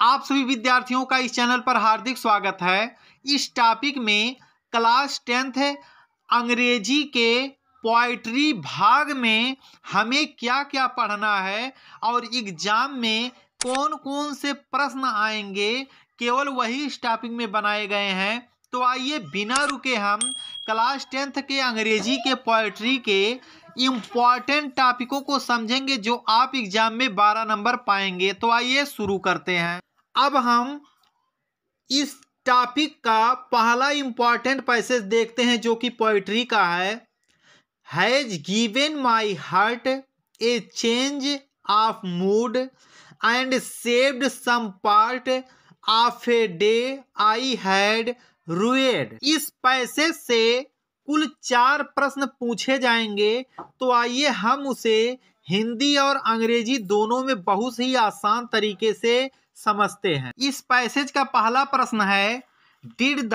आप सभी विद्यार्थियों का इस चैनल पर हार्दिक स्वागत है इस टॉपिक में क्लास टेंथ अंग्रेजी के पोइट्री भाग में हमें क्या क्या पढ़ना है और एग्जाम में कौन कौन से प्रश्न आएंगे केवल वही इस टॉपिक में बनाए गए हैं तो आइए बिना रुके हम क्लास टेंथ के अंग्रेजी के पोइट्री के इम्पॉर्टेंट टॉपिकों को समझेंगे जो आप एग्जाम में बारह नंबर पाएंगे तो आइए शुरू करते हैं अब हम इस टॉपिक का पहला इंपॉर्टेंट पैसेज देखते हैं जो कि पोइट्री का है has given my heart a change of mood and saved some part of a day I had rued इस पैसेज से कुल चार प्रश्न पूछे जाएंगे तो आइए हम उसे हिंदी और अंग्रेजी दोनों में बहुत ही आसान तरीके से समझते हैं इस पैसेज का पहला प्रश्न है did the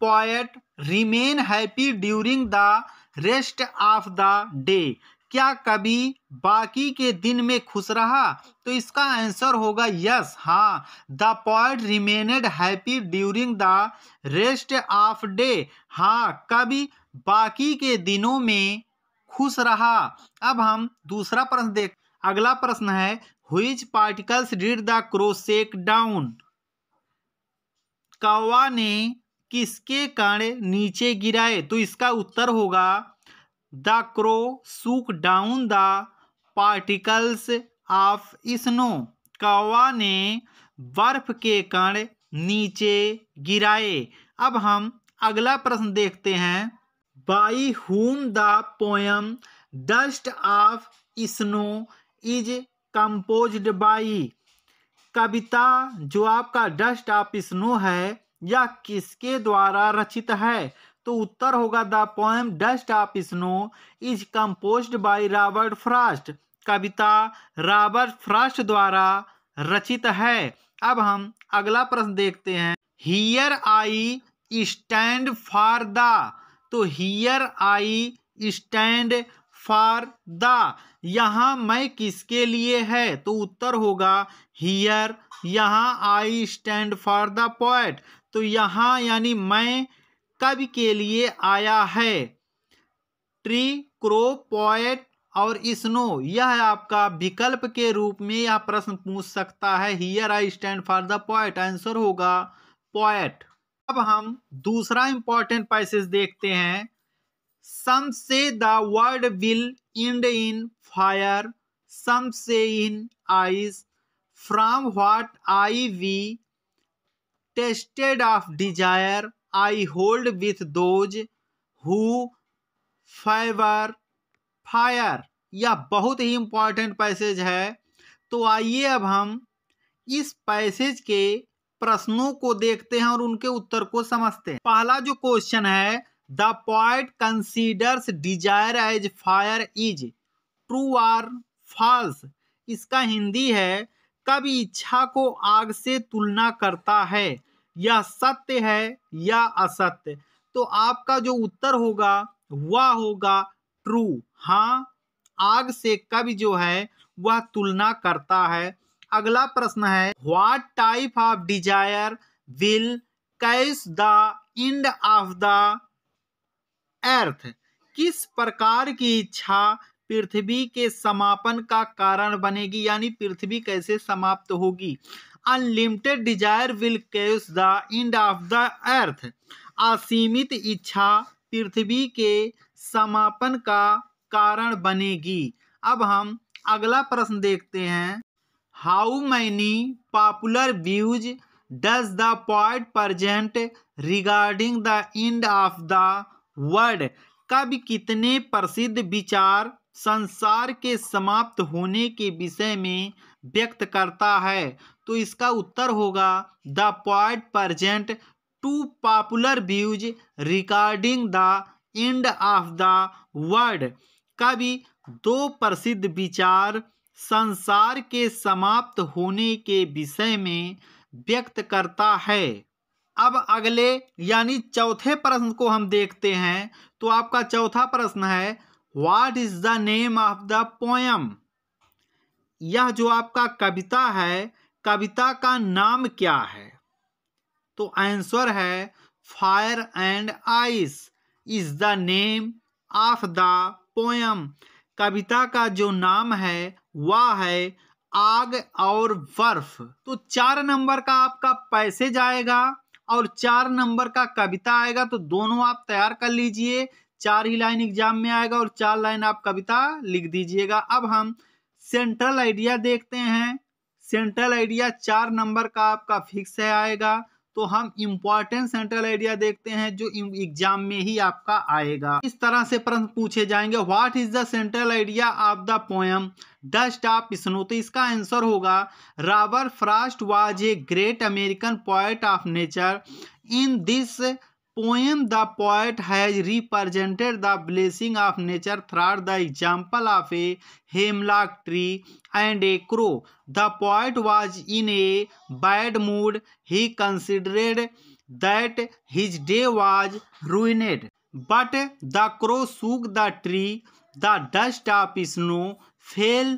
poet remain happy during the rest of the day क्या कभी बाकी के दिन में खुश रहा तो इसका आंसर होगा यस हाँ the poet remained happy during the rest of day हाँ कभी बाकी के दिनों में खुश रहा अब हम दूसरा प्रश्न देख अगला प्रश्न है whose particles read the crow shook down कौवा ने किसके कण नीचे गिराए तो इसका उत्तर होगा the crow shook down the particles of snow कौवा ने बर्फ के कण नीचे गिराए अब हम अगला प्रश्न देखते हैं by whom the poem dust of snow is composed by कविता जो आपका डस्ट ऑफ स्नो है या किसके द्वारा रचित है तो उत्तर होगा the poem dust of snow is composed by Robert Frost कविता रॉबर्ट फ्रास्ट द्वारा रचित है अब हम अगला प्रश्न देखते हैं here I stand for the तो here I stand for the यहाँ मैं किसके लिए है तो उत्तर होगा हियर यहाँ I stand for the poet तो यहाँ यानी मैं कब के लिए आया है ट्री क्रो पॉइट और स्नो यह आपका विकल्प के रूप में यह प्रश्न पूछ सकता है here I stand for the poet answer होगा पॉइट अब हम दूसरा इंपॉर्टेंट पैसेज देखते हैं some say the word will end in fire some say in eyes from what i we tested of desire i hold with those who favor fire यह बहुत ही important passage है तो आइए अब हम इस पैसेज के प्रश्नों को देखते हैं और उनके उत्तर को समझते हैं पहला जो क्वेश्चन है the poet considers desire as fire is true or false इसका हिंदी है कभी इच्छा को आग से तुलना करता है यह सत्य है या असत्य तो आपका जो उत्तर होगा वह होगा ट्रू हाँ आग से कभी जो है वह तुलना करता है अगला प्रश्न है what type of desire will cause the end of the earth किस प्रकार की इच्छा पृथ्वी के समापन का कारण बनेगी यानी पृथ्वी कैसे समाप्त होगी unlimited desire will cause the end of the earth असीमित इच्छा पृथ्वी के समापन का कारण बनेगी अब हम अगला प्रश्न देखते हैं how many popular views does the poet present regarding the end of the world कब कितने प्रसिद्ध विचार संसार के समाप्त होने के विषय में व्यक्त करता है तो इसका उत्तर होगा the poet present two popular views regarding the end of the world कवि दो प्रसिद्ध विचार संसार के समाप्त होने के विषय में व्यक्त करता है अब अगले यानी चौथे प्रश्न को हम देखते हैं तो आपका चौथा प्रश्न है what is the name of the poem यह जो आपका कविता है कविता का नाम क्या है तो आंसर है fire and ice is the name of the poem कविता का जो नाम है वह है आग और बर्फ तो चार नंबर का आपका पैसे जाएगा और चार नंबर का कविता आएगा तो दोनों आप तैयार कर लीजिए चार ही लाइन एग्जाम में आएगा और चार लाइन आप कविता लिख दीजिएगा अब हम सेंट्रल आइडिया देखते हैं सेंट्रल आइडिया चार नंबर का आपका फिक्स है आएगा तो हम इम्पोर्टेंट सेंट्रल आइडिया देखते हैं जो एग्जाम में ही आपका आएगा इस तरह से प्रश्न पूछे जाएंगे what is the central idea of the poem dust of snow तो इसका आंसर होगा Robert Frost was a great American poet of nature in this poem the poet has represented the blessing of nature through the example of a hemlock tree and a crow the poet was in a bad mood he considered that his day was ruined but the crow shook the tree the dust of snow fell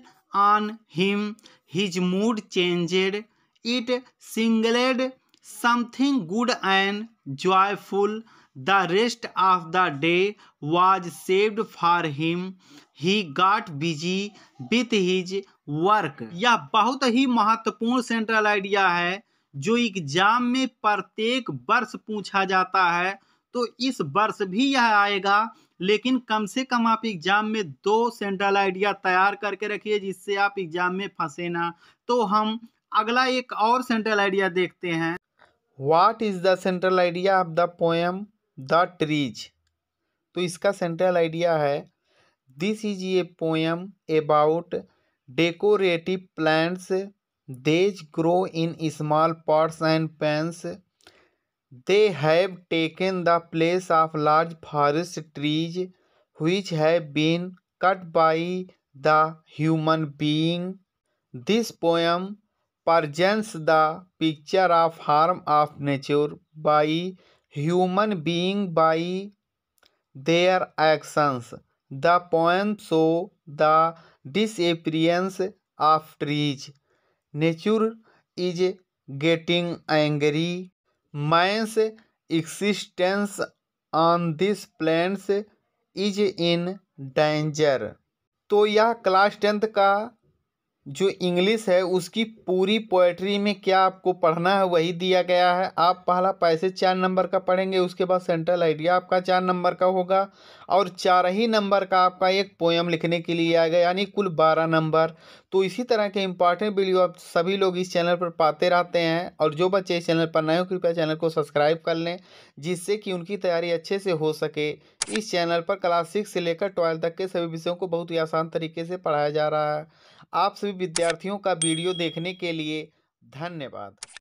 on him his mood changed it singled something good and joyful. The rest of the day was saved for him. He got busy with his work. यह बहुत ही महत्वपूर्ण central idea है जो exam में प्रत्येक वर्ष पूछा जाता है तो इस वर्ष भी यह आएगा लेकिन कम से कम आप एग्जाम में दो सेंट्रल आइडिया तैयार करके रखिए जिससे आप एग्जाम में फंसे ना तो हम अगला एक और सेंट्रल आइडिया देखते हैं what is the central idea of the poem the trees तो इसका सेंट्रल आइडिया है this is a poem about decorative plants these grow in small pots and pans they have taken the place of large forest trees who have been cut by the human being this poem presents the picture of harm of nature by human being by their actions the poem show the डिसप्रियंस of trees nature is getting angry man's existence on this plants is in danger तो यह class tenth का जो English है उसकी पूरी poetry में क्या आपको पढ़ना है वही दिया गया है आप पहला पैसे चार नंबर का पढ़ेंगे उसके बाद सेंट्रल आइडिया आपका चार नंबर का होगा और चार ही नंबर का आपका एक पोएम लिखने के लिए आएगा यानी कुल बारह नंबर तो इसी तरह के इंपॉर्टेंट वीडियो आप सभी लोग इस चैनल पर पाते रहते हैं और जो बच्चे इस चैनल पर नए हो कृपया चैनल को सब्सक्राइब कर लें जिससे कि उनकी तैयारी अच्छे से हो सके इस चैनल पर क्लास सिक्स से लेकर ट्वेल्थ तक के सभी विषयों को बहुत ही आसान तरीके से पढ़ाया जा रहा है आप सभी विद्यार्थियों का वीडियो देखने के लिए धन्यवाद